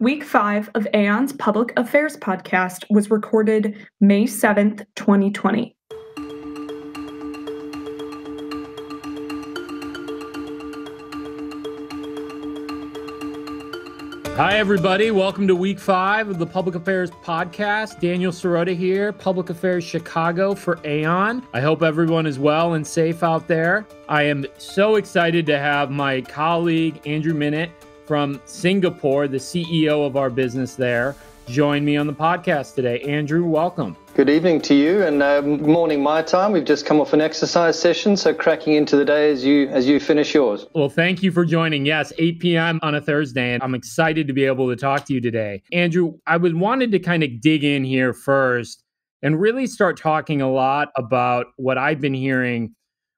Week five of Aon's Public Affairs podcast was recorded May 7th, 2020. Hi, everybody. Welcome to week five of the Public Affairs Podcast. Daniel Sirota here, Public Affairs Chicago for Aon. I hope everyone is well and safe out there. I am so excited to have my colleague, Andrew Minute from Singapore, the CEO of our business there, joined me on the podcast today. Andrew, welcome. Good evening to you, and uh, morning my time. We've just come off an exercise session, so cracking into the day as you as you finish yours. Well, thank you for joining. Yes, 8 p.m. on a Thursday, and I'm excited to be able to talk to you today, Andrew. I was wanted to kind of dig in here first and really start talking a lot about what I've been hearing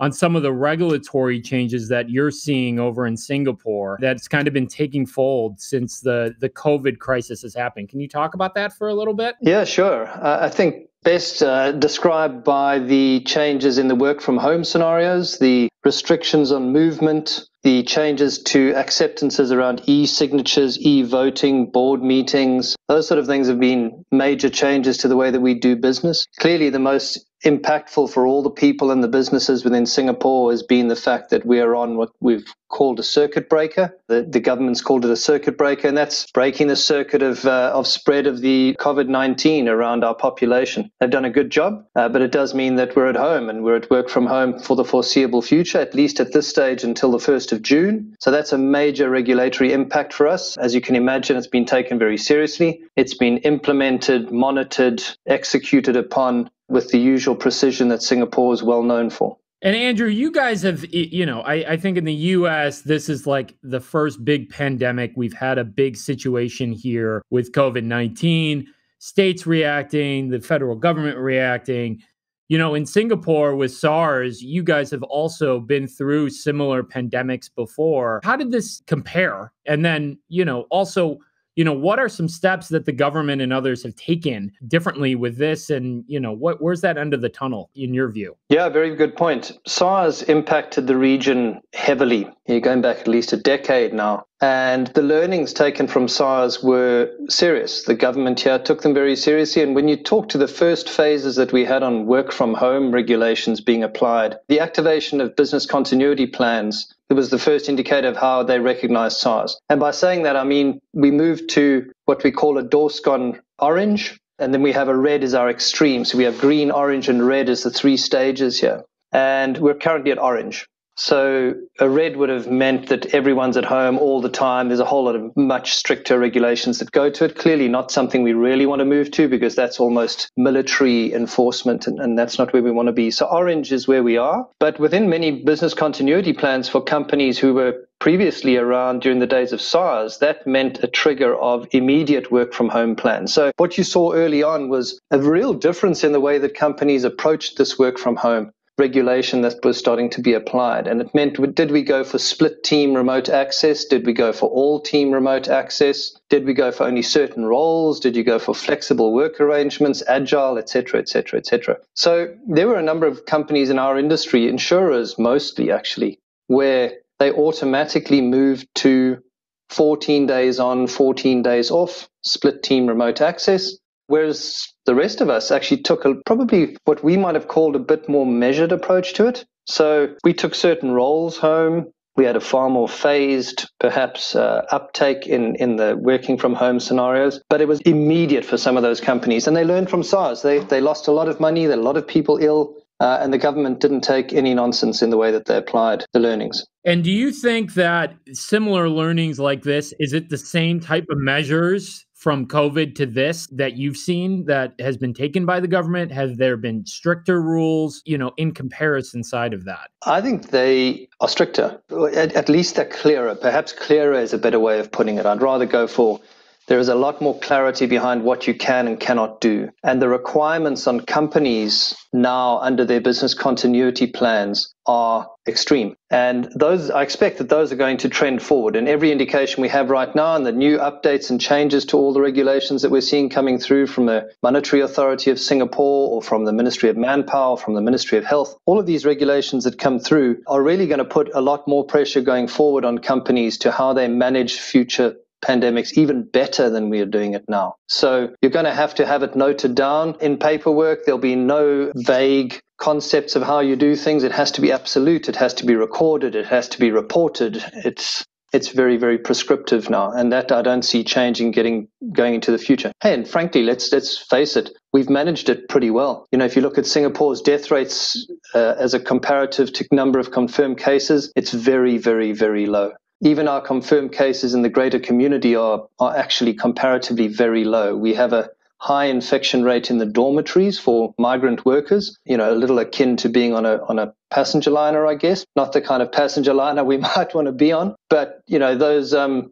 on some of the regulatory changes that you're seeing over in Singapore that's kind of been taking fold since the, the COVID crisis has happened. Can you talk about that for a little bit? Yeah, sure. Uh, I think best uh, described by the changes in the work from home scenarios, the restrictions on movement, the changes to acceptances around e signatures, e voting, board meetings. Those sort of things have been major changes to the way that we do business. Clearly, the most impactful for all the people and the businesses within Singapore has been the fact that we are on what we've called a circuit breaker. The, the government's called it a circuit breaker, and that's breaking the circuit of, uh, of spread of the COVID 19 around our population. They've done a good job, uh, but it does mean that we're at home and we're at work from home for the foreseeable future, at least at this stage until the 1st of June. So that's a major regulatory impact for us. As you can imagine, it's been taken very seriously. It's been implemented, monitored, executed upon with the usual precision that Singapore is well known for. And Andrew, you guys have, you know, I, I, think in the US, this is like the first big pandemic. We've had a big situation here with COVID 19, states reacting, the federal government reacting. You know, in Singapore with SARS, you guys have also been through similar pandemics before. How did this compare? And then, you know, also, you know what are some steps that the government and others have taken differently with this and you know what where's that end of the tunnel in your view yeah very good point SARS impacted the region heavily you're going back at least a decade now and the learnings taken from SARS were serious. The government here took them very seriously. And when you talk to the first phases that we had on work from home regulations being applied, the activation of business continuity plans, it was the first indicator of how they recognized SARS. And by saying that, I mean we moved to what we call a Dorscon orange, and then we have a red as our extreme. So we have green, orange, and red as the three stages here. And we're currently at orange. So a red would have meant that everyone's at home all the time. There's a whole lot of much stricter regulations that go to it. Clearly not something we really want to move to because that's almost military enforcement and, and that's not where we want to be. So orange is where we are. But within many business continuity plans for companies who were previously around during the days of SARS, that meant a trigger of immediate work from home plans. So what you saw early on was a real difference in the way that companies approached this work from home regulation that was starting to be applied. And it meant did we go for split team remote access? Did we go for all team remote access? Did we go for only certain roles? Did you go for flexible work arrangements, agile, etc., etc., etc.? So there were a number of companies in our industry, insurers mostly actually, where they automatically moved to 14 days on, 14 days off, split team remote access. Whereas the rest of us actually took a, probably what we might have called a bit more measured approach to it. So we took certain roles home. We had a far more phased, perhaps, uh, uptake in, in the working from home scenarios, but it was immediate for some of those companies. And they learned from SARS. They, they lost a lot of money, there a lot of people ill. Uh, and the government didn't take any nonsense in the way that they applied the learnings. And do you think that similar learnings like this, is it the same type of measures from COVID to this that you've seen that has been taken by the government? Have there been stricter rules, you know, in comparison side of that? I think they are stricter. At, at least they're clearer. Perhaps clearer is a better way of putting it. I'd rather go for there is a lot more clarity behind what you can and cannot do. And the requirements on companies now under their business continuity plans are extreme. And those, I expect that those are going to trend forward. And every indication we have right now, and the new updates and changes to all the regulations that we're seeing coming through from the Monetary Authority of Singapore or from the Ministry of Manpower, from the Ministry of Health, all of these regulations that come through are really going to put a lot more pressure going forward on companies to how they manage future pandemics even better than we are doing it now. So you're going to have to have it noted down in paperwork. There'll be no vague concepts of how you do things. It has to be absolute. It has to be recorded. It has to be reported. It's it's very very prescriptive now and that i don't see changing getting going into the future hey and frankly let's let's face it we've managed it pretty well you know if you look at singapore's death rates uh, as a comparative to number of confirmed cases it's very very very low even our confirmed cases in the greater community are, are actually comparatively very low. We have a high infection rate in the dormitories for migrant workers, you know, a little akin to being on a, on a passenger liner, I guess, not the kind of passenger liner we might want to be on. But, you know, those, um,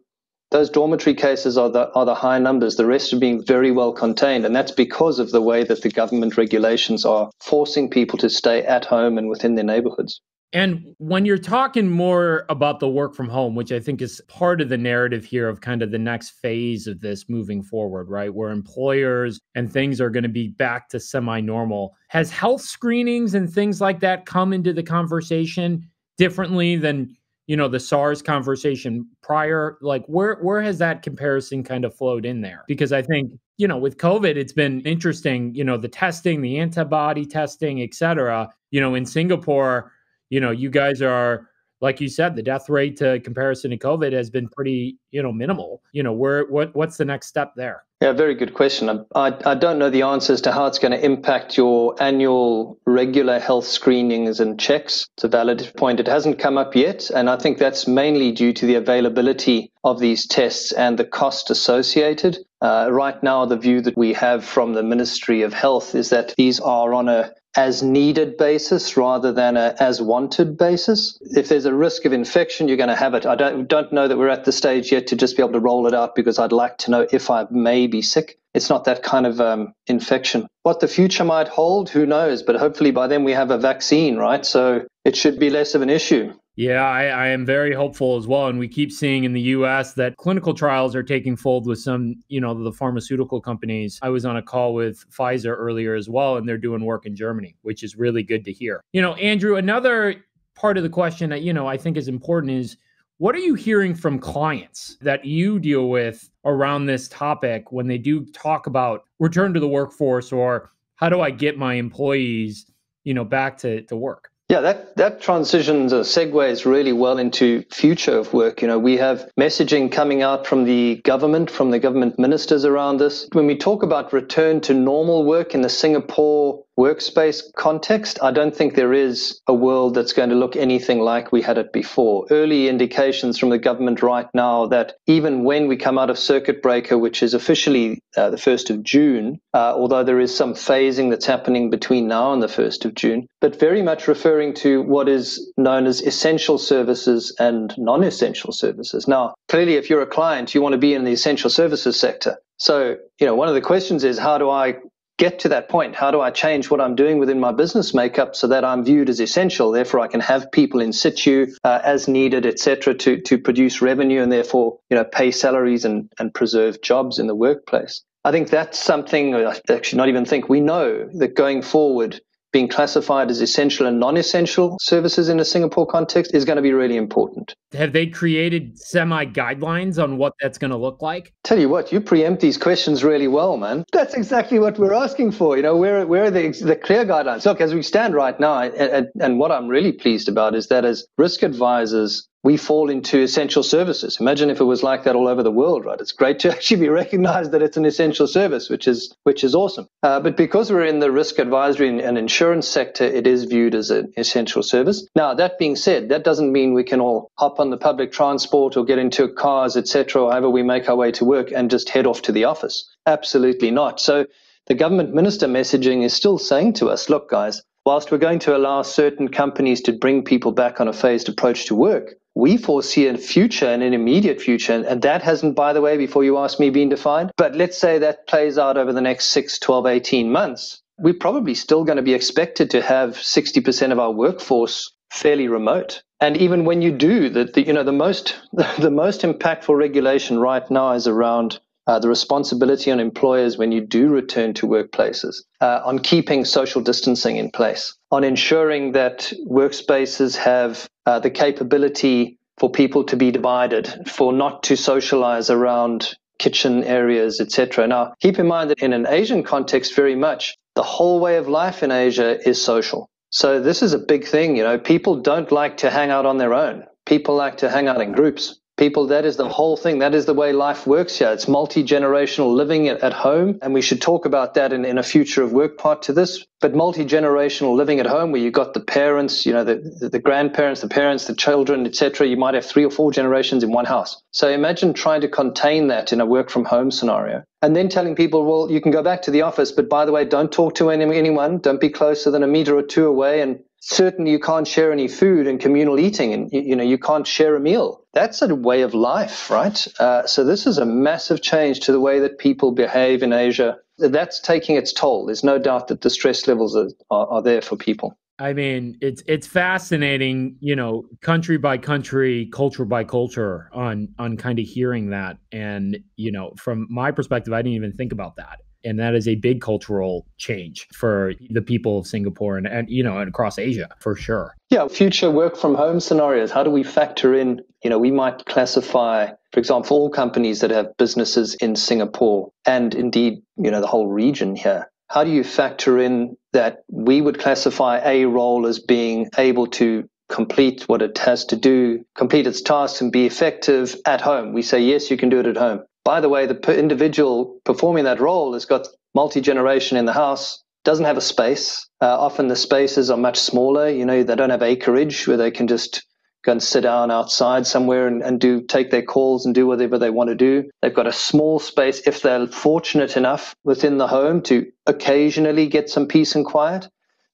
those dormitory cases are the, are the high numbers. The rest are being very well contained. And that's because of the way that the government regulations are forcing people to stay at home and within their neighborhoods. And when you're talking more about the work from home, which I think is part of the narrative here of kind of the next phase of this moving forward, right? Where employers and things are going to be back to semi normal. Has health screenings and things like that come into the conversation differently than, you know, the SARS conversation prior? Like where where has that comparison kind of flowed in there? Because I think, you know, with COVID, it's been interesting, you know, the testing, the antibody testing, et cetera. You know, in Singapore, you know, you guys are like you said, the death rate to comparison to COVID has been pretty, you know, minimal. You know, where what what's the next step there? Yeah, very good question. I, I don't know the answers to how it's going to impact your annual regular health screenings and checks. It's a valid point. It hasn't come up yet. And I think that's mainly due to the availability of these tests and the cost associated. Uh, right now, the view that we have from the Ministry of Health is that these are on a as needed basis rather than a as wanted basis. If there's a risk of infection, you're going to have it. I don't, don't know that we're at the stage yet to just be able to roll it out because I'd like to know if I may be sick. It's not that kind of um, infection. What the future might hold, who knows? But hopefully by then we have a vaccine, right? So it should be less of an issue. Yeah, I, I, am very hopeful as well. And we keep seeing in the US that clinical trials are taking fold with some, you know, the pharmaceutical companies. I was on a call with Pfizer earlier as well, and they're doing work in Germany, which is really good to hear. You know, Andrew, another part of the question that, you know, I think is important is what are you hearing from clients that you deal with around this topic when they do talk about return to the workforce or how do I get my employees, you know, back to, to work? Yeah, that, that transitions or segues really well into future of work. You know, we have messaging coming out from the government, from the government ministers around this. When we talk about return to normal work in the Singapore workspace context, I don't think there is a world that's going to look anything like we had it before. Early indications from the government right now that even when we come out of circuit breaker, which is officially uh, the 1st of June, uh, although there is some phasing that's happening between now and the 1st of June, but very much referring to what is known as essential services and non essential services. Now, clearly, if you're a client, you want to be in the essential services sector. So, you know, one of the questions is how do I get to that point? How do I change what I'm doing within my business makeup so that I'm viewed as essential? Therefore, I can have people in situ uh, as needed, etc., to to produce revenue and therefore you know pay salaries and and preserve jobs in the workplace. I think that's something I actually not even think we know that going forward being classified as essential and non essential services in a Singapore context is going to be really important. Have they created semi guidelines on what that's going to look like? Tell you what, you preempt these questions really well, man. That's exactly what we're asking for. You know, where, where are the, the clear guidelines? Look, as we stand right now, and, and what I'm really pleased about is that as risk advisors, we fall into essential services. Imagine if it was like that all over the world, right? It's great to actually be recognized that it's an essential service, which is which is awesome. Uh, but because we're in the risk advisory and, and insurance sector, it is viewed as an essential service. Now, that being said, that doesn't mean we can all hop on the public transport or get into cars, etc., or however we make our way to work and just head off to the office. Absolutely not. So the government minister messaging is still saying to us, look, guys, whilst we're going to allow certain companies to bring people back on a phased approach to work, we foresee a future and an immediate future. And that hasn't, by the way, before you ask me, been defined. But let's say that plays out over the next 6, 12, 18 months. We're probably still going to be expected to have 60% of our workforce fairly remote. And even when you do, the, the you know the most the most impactful regulation right now is around uh, the responsibility on employers when you do return to workplaces, uh, on keeping social distancing in place, on ensuring that workspaces have uh, the capability for people to be divided, for not to socialize around kitchen areas, etc. Now, keep in mind that in an Asian context, very much the whole way of life in Asia is social. So this is a big thing. You know, people don't like to hang out on their own. People like to hang out in groups. People, that is the whole thing. That is the way life works here. It's multi generational living at, home. And we should talk about that in, in a future of work part to this. But multi generational living at home, where you've got the parents, you know, the, the, the grandparents, the parents, the children, etc. You might have three or four generations in one house. So imagine trying to contain that in a work from home scenario. And then telling people, well, you can go back to the office, but by the way, don't talk to any, anyone. Don't be closer than a meter or two away. And certainly you can't share any food and communal eating and you know you can't share a meal that's a way of life right uh, so this is a massive change to the way that people behave in asia that's taking its toll there's no doubt that the stress levels are, are, are there for people i mean it's it's fascinating you know country by country culture by culture on on kind of hearing that and you know from my perspective i didn't even think about that and that is a big cultural change for the people of Singapore and, and you know and across Asia for sure. Yeah, future work from home scenarios. How do we factor in? You know, we might classify, for example, all companies that have businesses in Singapore and indeed, you know, the whole region here. How do you factor in that we would classify a role as being able to complete what it has to do, complete its tasks, and be effective at home. We say, yes, you can do it at home. By the way, the individual performing that role has got multi generation in the house, doesn't have a space. Uh, often the spaces are much smaller. You know, they don't have acreage where they can just go and sit down outside somewhere and, and do take their calls and do whatever they want to do. They've got a small space if they're fortunate enough within the home to occasionally get some peace and quiet.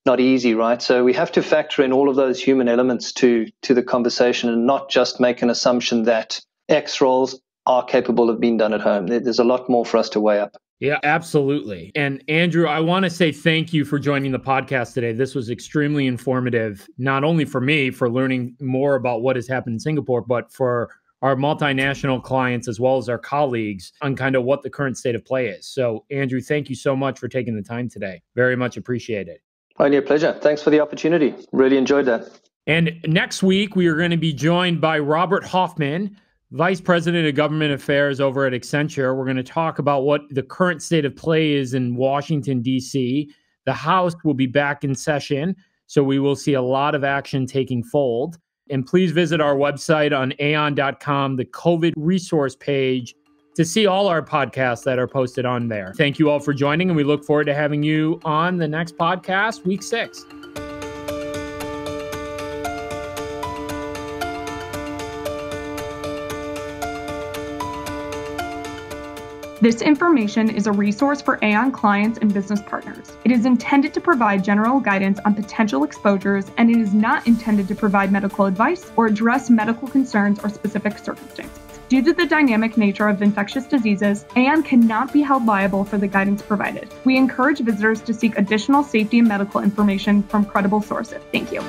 Not easy, right? So we have to factor in all of those human elements to to the conversation and not just make an assumption that X roles are capable of being done at home. There's a lot more for us to weigh up. Yeah, absolutely. And Andrew, I want to say thank you for joining the podcast today. This was extremely informative, not only for me for learning more about what has happened in Singapore, but for our multinational clients as well as our colleagues on kind of what the current state of play is. So, Andrew, thank you so much for taking the time today. Very much appreciated. Only a pleasure. Thanks for the opportunity. Really enjoyed that. And next week, we are going to be joined by Robert Hoffman Vice President of Government Affairs over at Accenture. We're going to talk about what the current state of play is in Washington, D.C. The House will be back in session, so we will see a lot of action taking fold. And please visit our website on aon.com, the COVID resource page, to see all our podcasts that are posted on there. Thank you all for joining, and we look forward to having you on the next podcast, week six. This information is a resource for Aon clients and business partners. It is intended to provide general guidance on potential exposures, and it is not intended to provide medical advice or address medical concerns or specific circumstances. Due to the dynamic nature of infectious diseases, Aon cannot be held liable for the guidance provided. We encourage visitors to seek additional safety and medical information from credible sources. Thank you.